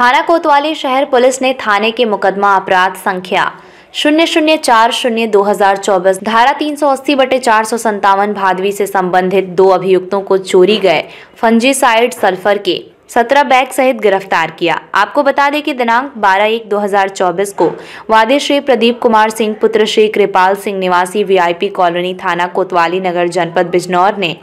थाना कोतवाली शहर पुलिस ने थाने के मुकदमा अपराध संख्या शून्य शून्य चार शून्य दो हजार चौबीस धारा तीन सौ अस्सी बटे चार सौ संतावन भादवी से संबंधित दो अभियुक्तों को चोरी गए फंजीसाइड सल्फर के सत्रह बैग सहित गिरफ्तार किया आपको बता दें कि दिनांक 12 एक 2024 को वादे श्री प्रदीप कुमार सिंह पुत्र श्री कृपाल सिंह निवासी वीआईपी कॉलोनी थाना कोतवाली नगर जनपद बिजनौर ने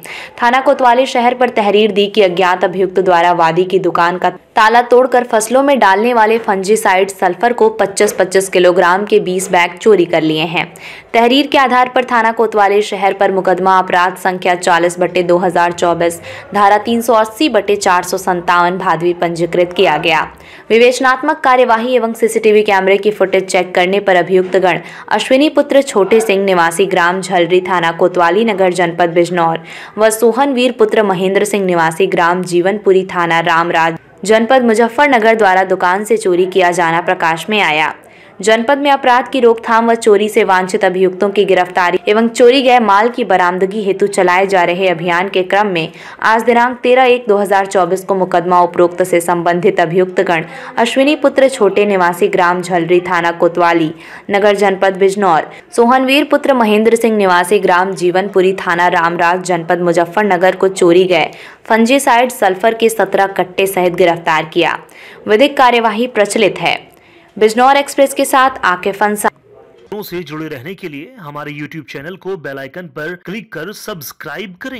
थाना कोतवाली शहर पर तहरीर दी कि अज्ञात अभियुक्त द्वारा वादी की दुकान का ताला तोड़कर फसलों में डालने वाले फंजीसाइड सल्फर को 25-25 किलोग्राम के 20 बैग चोरी कर लिए हैं तहरीर के आधार पर थाना कोतवाली शहर पर मुकदमा अपराध संख्या 40 बटे दो धारा 380 बटे चार सौ सावन भादवी पंजीकृत किया गया विवेचनात्मक कार्यवाही एवं सीसीटीवी कैमरे की फुटेज चेक करने पर अभियुक्तगण अश्विनी पुत्र छोटे सिंह निवासी ग्राम झलरी थाना कोतवाली नगर जनपद बिजनौर व सोहन वीर पुत्र महेंद्र सिंह निवासी ग्राम जीवनपुरी थाना रामराज जनपद मुजफ्फरनगर द्वारा दुकान से चोरी किया जाना प्रकाश में आया जनपद में अपराध की रोकथाम व चोरी से वांछित अभियुक्तों की गिरफ्तारी एवं चोरी गए माल की बरामदगी हेतु चलाए जा रहे अभियान के क्रम में आज दिनांक तेरह एक दो को मुकदमा उपरोक्त से संबंधित अभियुक्तगण अश्विनी पुत्र छोटे निवासी ग्राम झलरी थाना कोतवाली नगर जनपद बिजनौर सोहनवीर पुत्र महेंद्र सिंह निवासी ग्राम जीवनपुरी थाना रामराज जनपद मुजफ्फरनगर को चोरी गए फंजीसाइड सल्फर के सत्रह कट्टे सहित गिरफ्तार किया विधिक कार्यवाही प्रचलित है बिजनौर एक्सप्रेस के साथ आकिफ अंसारी से जुड़े रहने के लिए हमारे यूट्यूब चैनल को बेलाइकन आरोप पर क्लिक कर सब्सक्राइब करें